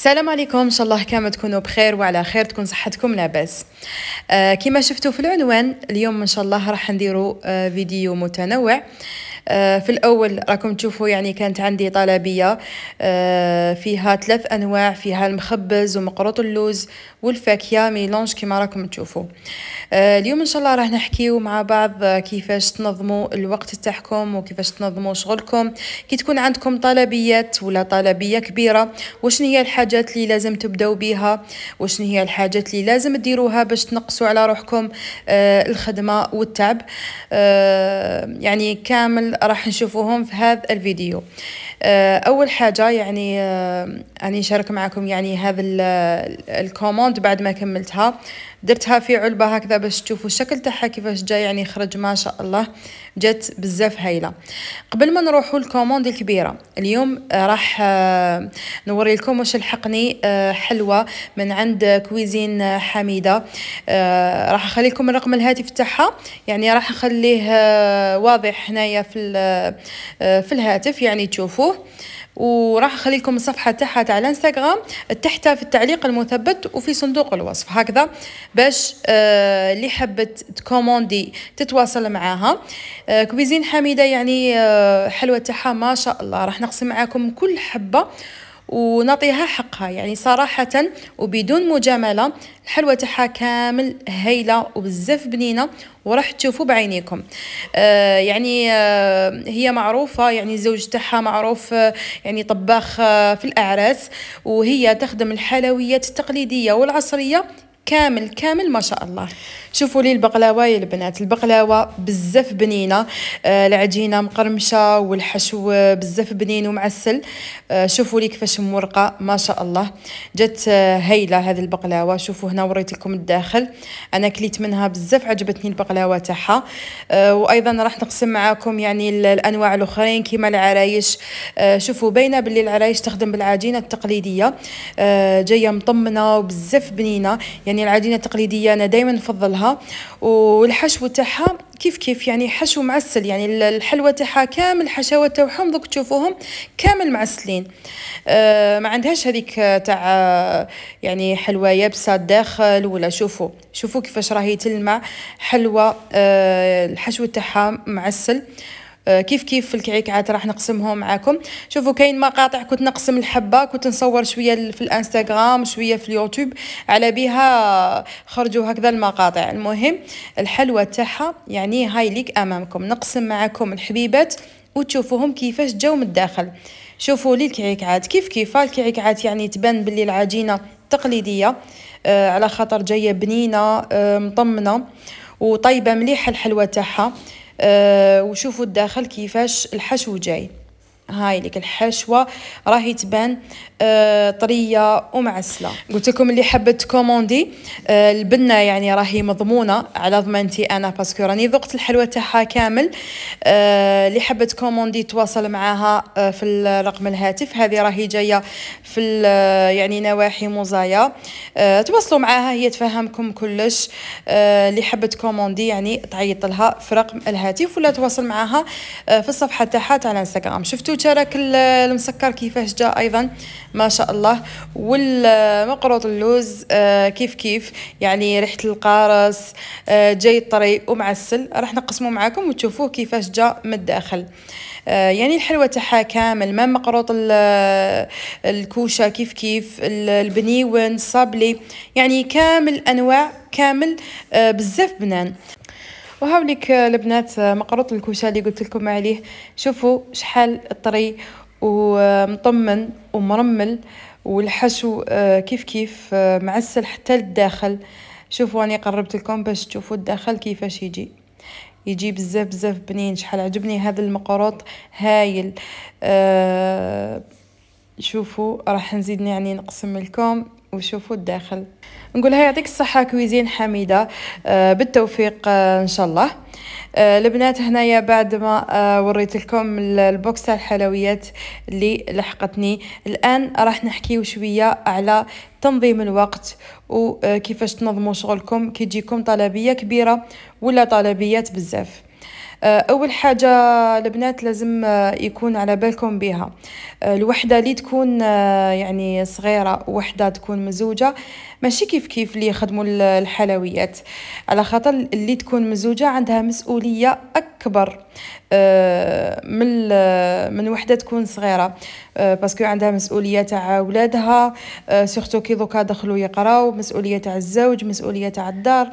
السلام عليكم ان شاء الله كامل تكونوا بخير وعلى خير تكون صحتكم لاباس آه كما شفتوا في العنوان اليوم ان شاء الله راح نديروا آه فيديو متنوع آه، في الأول راكم تشوفوا يعني كانت عندي طلبية آه، فيها ثلاث أنواع فيها المخبز ومقروط اللوز والفاكهة ميلونج كما راكم تشوفوا آه، اليوم إن شاء الله راح نحكيو مع بعض كيفاش تنظموا الوقت تاعكم وكيفاش تنظموا شغلكم كي تكون عندكم طلبيات ولا طلبية كبيرة وشنو هي الحاجات اللي لازم تبداو بيها وشنو هي الحاجات اللي لازم ديروها باش تنقصوا على روحكم الخدمة والتعب يعني كامل راح نشوفوهم في هذا الفيديو آه، اول حاجه يعني آه، اني نشارك معكم يعني هذا الكوموند بعد ما كملتها درتها في علبة هكذا باش تشوفوا الشكل تاعها كيفاش جا يعني خرج ما شاء الله جات بزاف هايلة قبل ما نروحوا الكوموند الكبيرة اليوم آه، راح آه، نوري لكم واش الحقني آه، حلوة من عند كويزين حميدة راح اخلي لكم الرقم الهاتف تاعها يعني راح أخليه واضح هنايا في في الهاتف يعني تشوفوه وراح اخلي لكم الصفحه تاعها تاع الانستغرام تحتها في التعليق المثبت وفي صندوق الوصف هكذا باش آه حبت تكوموندي تتواصل معاها آه كويزين حميده يعني آه حلوه تاعها ما شاء الله راح نقسم معاكم كل حبه ونعطيها حقها يعني صراحة وبدون مجاملة الحلوة تاعها كامل هايلة وبزاف بنينة وراح تشوفوا بعينيكم آه يعني آه هي معروفة يعني الزوج تاعها معروف آه يعني طباخ آه في الأعراس وهي تخدم الحلويات التقليدية والعصرية كامل كامل ما شاء الله شوفوا لي البقلاوه يا البنات البقلاوه بزاف بنينه آه، العجينه مقرمشه والحشو بزاف بنين ومعسل آه، شوفوا لي كيفاش مورقه ما شاء الله جات آه هايله هذه البقلاوه شوفوا هنا وريت لكم الداخل انا كليت منها بزاف عجبتني البقلاوه تاعها آه، وايضا راح نقسم معاكم يعني الانواع الاخرين كيما العرايش شوفوا باينه باللي العرايش تخدم بالعجينه التقليديه جايه مطمنه وبزاف بنينه يعني العجينه التقليديه انا دائما نفضلها ديالها والحشو تاعها كيف كيف يعني حشو معسل يعني الحلوى تاعها كامل الحشوات تاعهم دوك تشوفوهم كامل معسلين آه ما عندهاش هذيك تاع يعني حلوى يابسه الداخل ولا شوفوا شوفوا كيفاش راهي تلمع حلوى آه الحشو تاعها معسل آه، كيف كيف الكعكات راح نقسمهم معاكم شوفوا كاين مقاطع كنت نقسم الحبه كنت نصور شويه في الانستغرام شويه في اليوتيوب على بها خرجوا هكذا المقاطع المهم الحلوه تاعها يعني هاي ليك امامكم نقسم معاكم الحبيبات وتشوفوهم كيفاش جاو من الداخل شوفوا لي الكعكات كيف كيف الكعكات يعني تبان باللي العجينه تقليديه آه على خاطر جايه بنينه آه مطمنه وطيبه مليحه الحلوه تاعها آه، وشوفوا الداخل كيفاش الحشو جاي هاي لك الحشوه راهي تبان آه، طريه ومعسله قلت لكم اللي حبت تكوموندي آه، البنه يعني راهي مضمونه على ضمانتي انا باسكو راني ذقت الحلوه تاعها كامل آه، اللي حبت تكوموندي تواصل معاها في رقم الهاتف هذه راهي جايه في يعني نواحي موزايا تواصلوا معاها هي تفهمكم كلش اللي حبت تكوموندي يعني تعيط لها في رقم الهاتف ولا تواصل معاها في الصفحه تاعها تاع انستغرام شفتوا والكرك المسكر كيفاش جا ايضا ما شاء الله والمقروط اللوز آه، كيف كيف يعني ريحه القارص آه، جاي طري ومعسل راح نقسمه معاكم وتشوفوه كيفاش جا من الداخل آه، يعني الحلوه تاعها كامل ما مقروط الكوشه كيف كيف البنيون الصابلي يعني كامل انواع كامل بزاف بنان وهاوليك البنات مقروط الكوشه اللي قلت لكم عليه شوفوا شحال طري ومطمن ومرمل والحشو آه، كيف كيف آه، معسل حتى للداخل شوفوا راني قربت لكم باش تشوفوا الداخل كيفاش يجي يجي بزاف بزاف بنين شحال عجبني هذا المقروط هايل آه شوفوا راح نزيد يعني نقسم لكم وشوفوا الداخل نقولها يعطيك الصحة كويزين حميدة آه، بالتوفيق آه، إن شاء الله البنات آه، هنايا بعد ما وريت لكم البوكس تاع الحلويات اللي لحقتني الآن راح نحكيو شوية على تنظيم الوقت وكيفاش تنظموا شغلكم كي تجيكم طلبية كبيرة ولا طلبيات بزاف آه، اول حاجه البنات لازم آه، يكون على بالكم بها آه، الوحده اللي تكون يعني صغيره وحده تكون مزوجه ماشي كيف كيف اللي يخدموا الحلويات على خاطر اللي تكون مزوجه عندها مسؤوليه اكبر من من وحده تكون صغيره باسكو عندها مسؤوليه تاع ولادها سورتو كي دوكا دخلوا يقراو مسؤوليه تاع الزوج مسؤوليه تاع الدار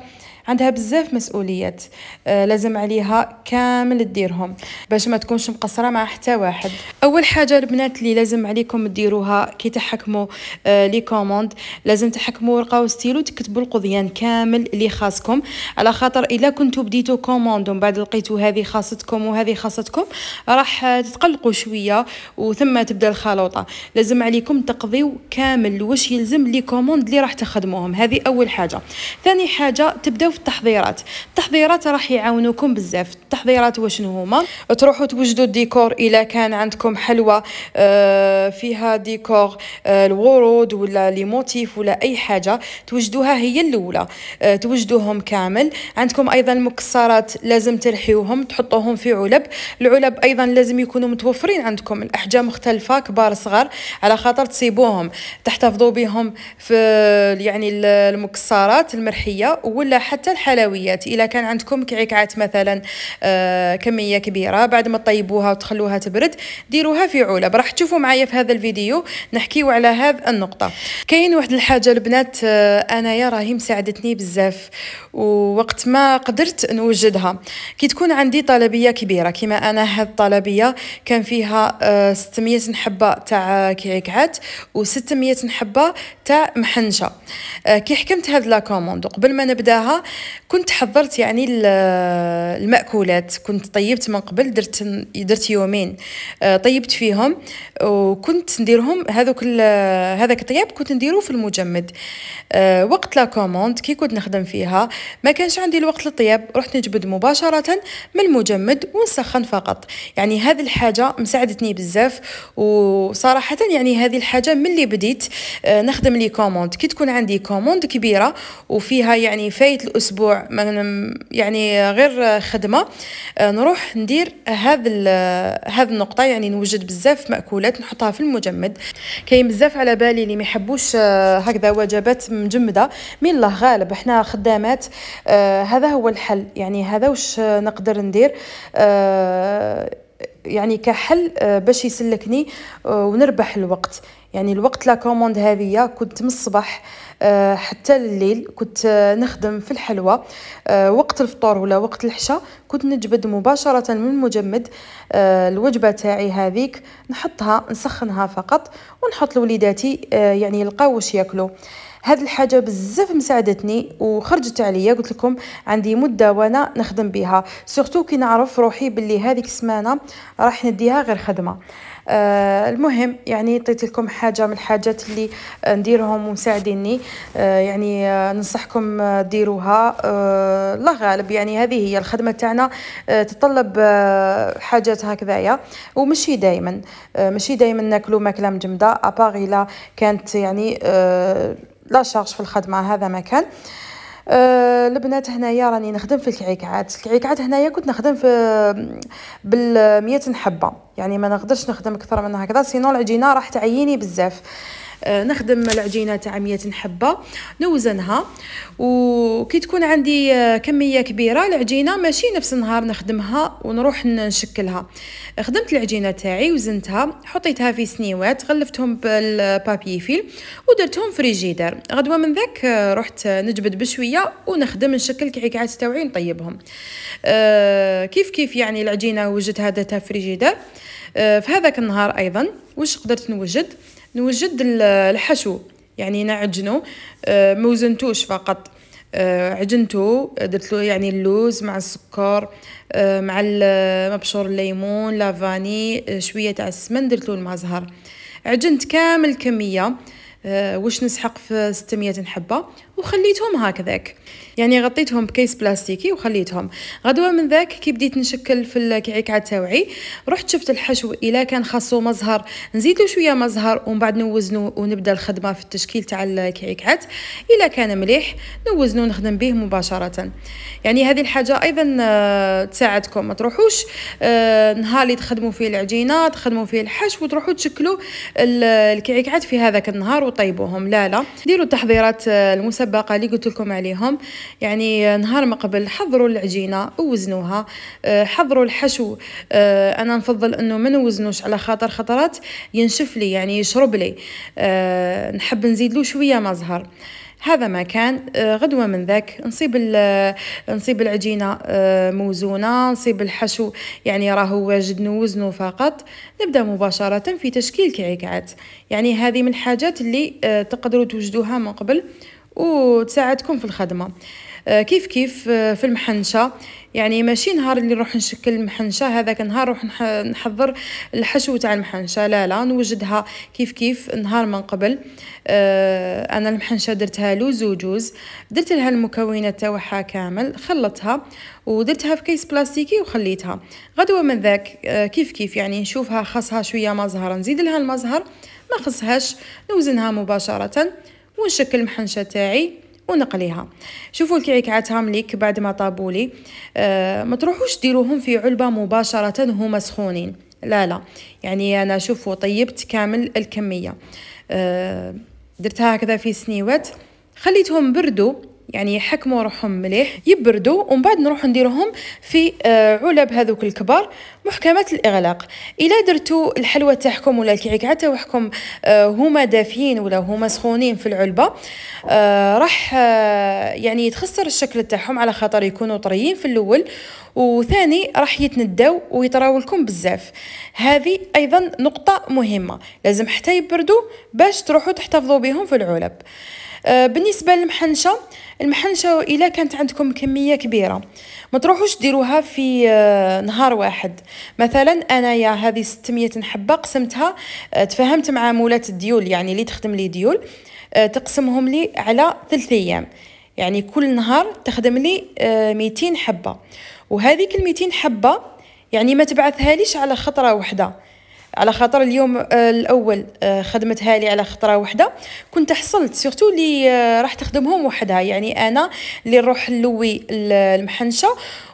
عندها بزاف مسؤوليات آه، لازم عليها كامل ديرهم باش ما تكونش مقصره مع حتى واحد اول حاجه البنات اللي لازم عليكم ديروها كي تحكموا آه، لي كوموند لازم تحكموا ورقه وستيلو تكتبوا القضيان كامل اللي خاصكم على خاطر الا كنتو بديتو كوموند ومن بعد لقيتو هذه خاصتكم وهذه خاصتكم راح تتقلقوا شويه وثم تبدا الخلوطه لازم عليكم تقضيو كامل واش يلزم لي كوموند اللي راح تخدموهم هذه اول حاجه ثاني حاجه تبداو في التحضيرات التحضيرات راح يعاونوكم بزاف التحضيرات واشنو هما تروحوا توجدوا الديكور الا كان عندكم حلوه آه، فيها ديكور آه، الورود ولا لي موتيف ولا اي حاجه توجدوها هي الاولى آه، توجدوهم كامل عندكم ايضا المكسرات لازم ترحيوهم تحطوهم في علب العلب ايضا لازم يكونوا متوفرين عندكم الاحجام مختلفه كبار صغار على خاطر تصيبوهم تحتفظوا بهم في يعني المكسرات المرحيه ولا حتى حتى الحلويات إذا كان عندكم كعكات مثلا آه، كمية كبيرة بعد ما تطيبوها وتخلوها تبرد ديروها في علب راح تشوفوا معايا في هذا الفيديو نحكيو على هذا النقطة كاين واحد الحاجة البنات آه، أنايا راهي مساعدتني بزاف ووقت ما قدرت نوجدها كي تكون عندي طلبية كبيرة كما أنا هذه الطلبية كان فيها 600 آه، حبة تاع كعكات و600 حبة تاع محنشة كي حكمت هاد لا كوموند قبل ما نبداها كنت حضرت يعني المأكولات كنت طيبت من قبل درت درت يومين آه، طيبت فيهم وكنت نديرهم هذوك هذاك الطياب كنت نديرو في المجمد آه، وقت لا كوموند كي كنت نخدم فيها ما كانش عندي الوقت للطياب رحت نجبد مباشرة من المجمد ونسخن فقط يعني هذه الحاجة مساعدتني بزاف وصراحة يعني هذه الحاجة من اللي بديت آه، نخدم لي كوموند كي تكون عندي كوموند كبيرة وفيها يعني فايت الأسبوع يعني غير خدمة آه، نروح ندير هذا هذه النقطة يعني نوجد بزاف مأكولات نحطها في المجمد كاين بزاف على بالي اللي ما يحبوش آه، هكذا وجبات مجمدة من الله غالب احنا خدامات آه، هذا هو الحل يعني هذا واش نقدر ندير يعني كحل باش يسلكني ونربح الوقت يعني الوقت لا كوموند هذه كنت من الصباح آه، حتى الليل كنت آه، نخدم في الحلوى آه، وقت الفطور ولا وقت الحشا كنت نجبد مباشرة من المجمد الوجبة تاعي هذيك نحطها نسخنها فقط ونحط لوليداتي يعني يلقاو واش ياكلوا هاد الحاجة بزاف مساعدتني وخرجت عليا قلت لكم عندي مدة وانا نخدم بها سورتو كي نعرف روحي باللي هذه السمانة راح نديها غير خدمة آه المهم يعني عطيت لكم حاجه من الحاجات اللي نديرهم ومساعديني آه يعني آه ننصحكم آه، ديروها آه الله غالب يعني هذه هي الخدمه تاعنا آه تطلب آه حاجات هكذايا ومشي دائما آه مشي دائما ناكلو ماكله مجمده اباغ الا كانت يعني آه لا شارج في الخدمه هذا ما كان آه أه البنات هنايا راني نخدم في الكعيكات الكعيكات هنايا كنت نخدم في بال100 حبه يعني ما نقدرش نخدم اكثر من هكذا سينو العجينه راح تعييني بزاف آه، نخدم العجينه تاع 100 حبه نوزنها وكي تكون عندي آه، كميه كبيره العجينه ماشي نفس النهار نخدمها ونروح نشكلها خدمت العجينه تاعي وزنتها حطيتها في سنيوات غلفتهم بالبابي فيل ودرتهم فريجيدر غدوه من ذاك آه، رحت نجبد بشويه ونخدم نشكل كعكعات تاعي نطيبهم كيف كيف يعني العجينه وجدتها درتها فريجيدر في هذاك النهار ايضا واش قدرت نوجد نوجد الحشو يعني نعجنه آه، ما وزنتوش فقط آه، عجنته درت له يعني اللوز مع السكر آه، مع مبشور الليمون لافاني شويه تاع السمن درت له الماء زهر عجنت كامل الكميه آه، واش نسحق في 600 حبه وخليتهم هكذاك يعني غطيتهم بكيس بلاستيكي وخليتهم غدوه من ذاك كي بديت نشكل في الكعكه تاوعي رحت شفت الحشو الا كان خاصو مزهر نزيدو شويه مزهر ومن بعد نوزنو ونبدا الخدمه في التشكيل تاع الكعكات الا كان مليح نوزنو نخدم به مباشره يعني هذه الحاجه ايضا آه، تساعدكم ما تروحوش آه، نهار اللي تخدموا فيه العجينه تخدموا فيه الحشو وتروحوا تشكلوا الكعكات في هذاك النهار طيبوهم لا لا ديروا التحضيرات آه، المسبقه اللي قلت لكم عليهم يعني آه، نهار ما قبل حضروا العجينه ووزنوها آه، حضروا الحشو انا نفضل انه ما نوزنوش على خاطر خطرات ينشف لي يعني يشرب لي نحب نزيد له شويه مزهر هذا ما كان آه، غدوة من ذاك نصيب آه، نصيب العجينة آه، موزونة نصيب الحشو يعني راهو واجد نوزنه فقط نبدأ مباشرة في تشكيل كعكات يعني هذه من الحاجات اللي تقدروا توجدوها من قبل وتساعدكم في الخدمه آه، كيف كيف آه، في المحنشه يعني ماشي نهار اللي نروح نشكل المحنشه هذا نهار نروح نحضر الحشو تاع المحنشه لا لا نوجدها كيف كيف نهار من قبل آه، انا المحنشه درتها لوز وجوز درت لها المكونات تاعها كامل خلطتها ودرتها في كيس بلاستيكي وخليتها غدوه من ذاك كيف كيف يعني نشوفها خاصها شويه مزهر نزيد لها المزهر ما خصهاش نوزنها مباشره ونشكل المحنشه تاعي ونقليها شوفوا الكعكات هامليك بعد ما طابولي آه ما تروحوش ديروهم في علبة مباشرة هما سخونين لا لا يعني أنا شوفوا طيبت كامل الكمية آه درتها هكذا في سنيوات خليتهم بردوا يعني يحكموا روحهم مليح يبردوا ومن بعد نروح نديروهم في آه، علب هذوك الكبار محكمات الاغلاق الا درتوا الحلوى تاعكم ولا الكعكه تاعكم آه، هما دافيين ولا هما سخونين في العلبه آه، راح يعني يتخسر الشكل تاعهم على خاطر يكونوا طريين في الاول وثاني راح يتنداو ويطراو لكم بزاف هذه ايضا نقطه مهمه لازم حتى يبردوا باش تروحوا تحتفظوا بهم في العلب آه، بالنسبه للمحنشه المحنشه الا كانت عندكم كميه كبيره ما تروحوش ديروها في آه، نهار واحد مثلا انايا هذه 600 حبه قسمتها آه، تفاهمت مع مولات الديول يعني اللي تخدم لي ديول تقسمهم لي على ثلاث ايام يعني كل نهار تخدم لي 200 حبه وهذه ال 200 حبه يعني ما تبعثها ليش على خطره وحده على خاطر اليوم آه، الاول آه، خدمتها لي على خطره وحده كنت حصلت سورتو اللي آه، راح تخدمهم وحدها يعني انا اللي نروح نلوي المحنشه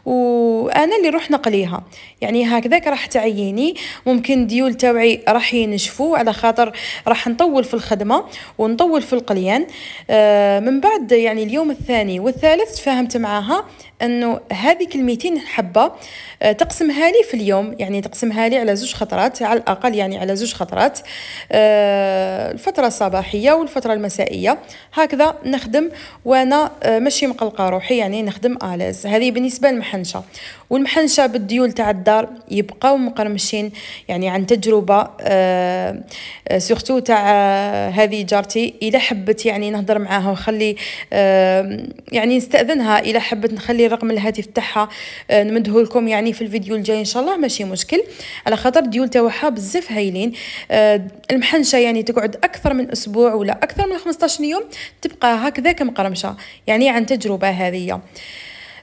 وانا اللي نروح نقليها يعني هكذاك راح تعييني ممكن ديول تاوعي راح ينشفوا على خاطر راح نطول في الخدمه ونطول في القليان آه من بعد يعني اليوم الثاني والثالث تفاهمت معاها انه هذه كلمتين حبه آه تقسمها لي في اليوم يعني تقسمها لي على زوج خطرات على الاقل يعني على زوج خطرات آه الفتره الصباحيه والفتره المسائيه هكذا نخدم وانا آه، ماشي مقلقه روحي يعني نخدم اليز هذه بالنسبه المحنشه والمحنشه بالديول تاع الدار يبقاو مقرمشين يعني عن تجربه آه، آه، سورتو تاع آه، هذه جارتي الا حبت يعني نهضر معاها ونخلي يعني نستاذنها الا حبت نخلي رقم الهاتف تاعها نمده لكم يعني في الفيديو الجاي ان شاء الله ماشي مشكل على خاطر الديول تاعها بزاف هايلين المحنشه يعني تقعد اكثر من اسبوع ولا اكثر من 15 يوم تبقى هكذاك مقرمشه يعني عن تجربه هذه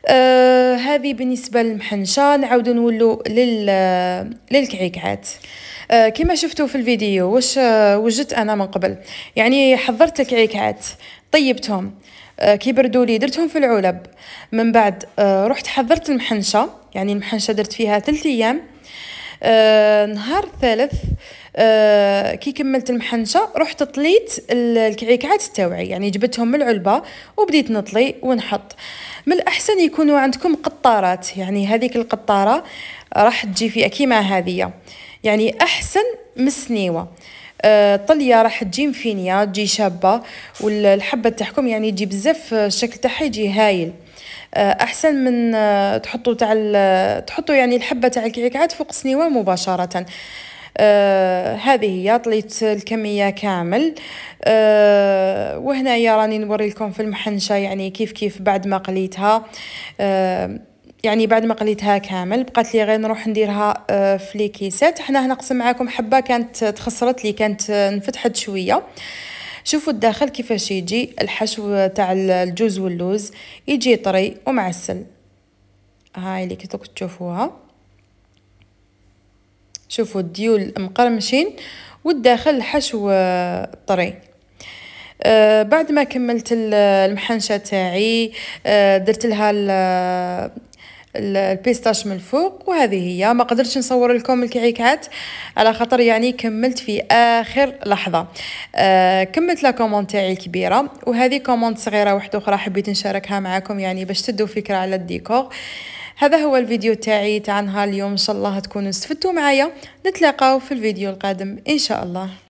آه هذه بالنسبه للمحنشه نعود نولو لل آه، للكعكعات آه كما شفتوا في الفيديو واش آه وجدت انا من قبل يعني حضرت الكعكعات طيبتهم آه كيبردوا لي درتهم في العلب من بعد آه رحت حضرت المحنشه يعني المحنشه درت فيها ثلاث ايام آه، نهار الثالث آه، كي كملت المحنشه رحت طليت الكعكات تاوعي يعني جبتهم من العلبه وبديت نطلي ونحط من الاحسن يكونوا عندكم قطارات يعني هذيك القطاره راح تجي فيها كيما هذه يعني احسن مسنيوه آه، الطليه راح تجي مفينيه تجي شابه والحبه تاعكم يعني تجي بزاف الشكل تاعها يجي هايل آه، احسن من آه، تحطوا تاع آه، تحطوا يعني الحبه تاع الكعكعات فوق السنيوه مباشره آه هذه هي طليت الكميه كامل آه يا راني نوري لكم في المحنشه يعني كيف كيف بعد ما قليتها آه يعني بعد ما قليتها كامل بقات لي غير نروح نديرها في لي كيسات حنا هنا نقسم معاكم حبه كانت تخسرت لي كانت انفتحت شويه شوفوا الداخل كيفاش يجي الحشو تاع الجوز واللوز يجي طري ومعسل هاي اللي كنتو تشوفوها شوفوا الديول مقرمشين والداخل حشو آه، طري آه، بعد ما كملت المحنشه تاعي آه، درت لها البيستاش من الفوق وهذه هي ما قدرتش نصور لكم الكعكات على خاطر يعني كملت في اخر لحظه آه كملت لا كومون تاعي كبيره وهذه كومون صغيره واحده اخرى حبيت نشاركها معكم يعني باش تدوا فكره على الديكور هذا هو الفيديو تاعي تاع نهار اليوم ان شاء الله تكونوا استفدتوا معايا نتلاقاو في الفيديو القادم ان شاء الله